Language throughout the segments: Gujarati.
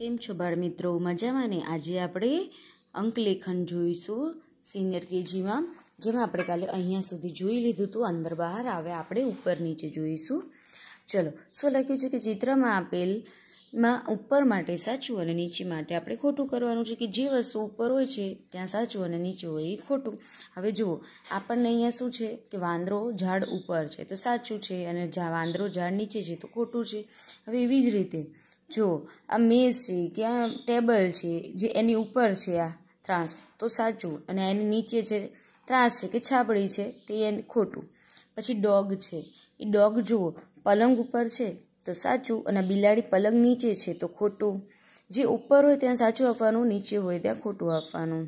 કેમ છો બાળ મિત્રો મજામાં ને આજે આપણે અંકલેખન જોઈશું સિનિયર કેજીમાં જેમાં આપણે કાલે અહીંયા સુધી જોઈ લીધું હતું અંદર બહાર આવે આપણે ઉપર નીચે જોઈશું ચલો શું લખ્યું છે કે ચિત્રમાં આપેલમાં ઉપર માટે સાચું અને નીચે માટે આપણે ખોટું કરવાનું છે કે જે વસ્તુ ઉપર હોય છે ત્યાં સાચું અને નીચે હોય એ ખોટું હવે જુઓ આપણને અહીંયા શું છે કે વાંદરો ઝાડ ઉપર છે તો સાચું છે અને વાંદરો ઝાડ નીચે છે તો ખોટું છે હવે એવી જ રીતે જો આ મેઝ છે કે આ ટેબલ છે જે એની ઉપર છે આ ત્રાસ તો સાચું અને એની નીચે છે ત્રાસ છે કે છાપડી છે તે એને ખોટું પછી ડોગ છે એ ડોગ જુઓ પલંગ ઉપર છે તો સાચું અને બિલાડી પલંગ નીચે છે તો ખોટું જે ઉપર હોય ત્યાં સાચું આપવાનું નીચે હોય ત્યાં ખોટું આપવાનું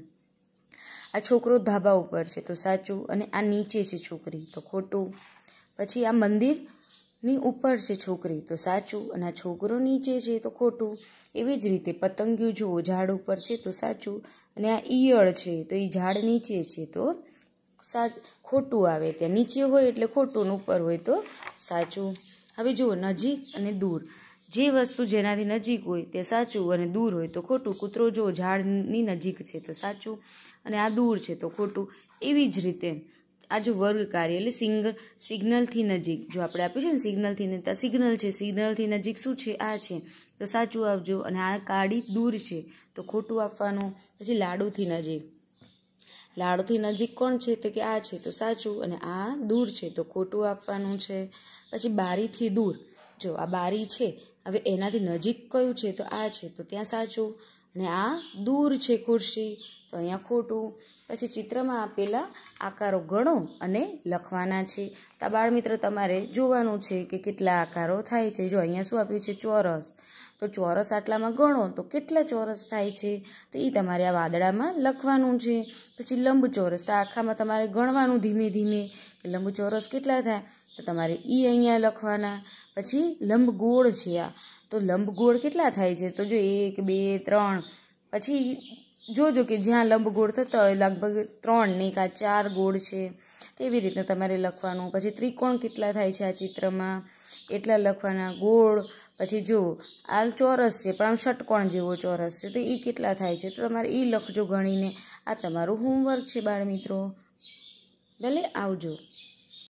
આ છોકરો ધાબા ઉપર છે તો સાચું અને આ નીચે છે છોકરી તો ખોટું પછી આ મંદિર ની ઉપર છે છોકરી તો સાચું અને આ છોકરો નીચે છે તો ખોટું એવી જ રીતે પતંગિયું જુઓ ઝાડ ઉપર છે તો સાચું અને આ ઈયળ છે તો એ ઝાડ નીચે છે તો સા ખોટું આવે ત્યાં નીચે હોય એટલે ખોટું ઉપર હોય તો સાચું હવે જુઓ નજીક અને દૂર જે વસ્તુ જેનાથી નજીક હોય તે સાચું અને દૂર હોય તો ખોટું કૂતરો જુઓ ઝાડની નજીક છે તો સાચું અને આ દૂર છે તો ખોટું એવી જ રીતે આ જો વર્ગ કાર્ય એટલે સિંગ સિગ્નલથી નજીક જો આપણે આપ્યું છે ને સિગ્નલથી નજીક સિગ્નલ છે સિગ્નલથી નજીક શું છે આ છે તો સાચું આપજો અને આ કાળી દૂર છે તો ખોટું આપવાનું પછી લાડુથી નજીક લાડુથી નજીક કોણ છે તો કે આ છે તો સાચું અને આ દૂર છે તો ખોટું આપવાનું છે પછી બારીથી દૂર જો આ બારી છે હવે એનાથી નજીક કયું છે તો આ છે તો ત્યાં સાચું ને આ દૂર છે ખુરશી તો અહીંયા ખોટું પછી ચિત્રમાં આપેલા આકારો ગણો અને લખવાના છે તો બાળમિત્ર તમારે જોવાનું છે કે કેટલા આકારો થાય છે જો અહીંયા શું આપ્યું છે ચોરસ તો ચોરસ આટલામાં ગણો તો કેટલા ચોરસ થાય છે તો એ તમારે આ વાદળામાં લખવાનું છે પછી લંબચોરસ તો આખામાં તમારે ગણવાનું ધીમે ધીમે કે લંબચોરસ કેટલા થાય તો તમારે એ અહીંયા લખવાના પછી લંબગોળ છે આ તો લંબગોળ કેટલા થાય છે તો જો એક બે ત્રણ પછી જોજો કે જ્યાં લંબગોળ થતા હોય લગભગ ત્રણ ને કાં ચાર ગોળ છે તેવી રીતના તમારે લખવાનું પછી ત્રિકોણ કેટલા થાય છે આ ચિત્રમાં એટલા લખવાના ગોળ પછી જો આ ચોરસ છે પણ આમ ષટકોણ જેવો ચોરસ છે તો એ કેટલા થાય છે તો તમારે એ લખજો ગણીને આ તમારું હોમવર્ક છે બાળમિત્રો ભલે આવજો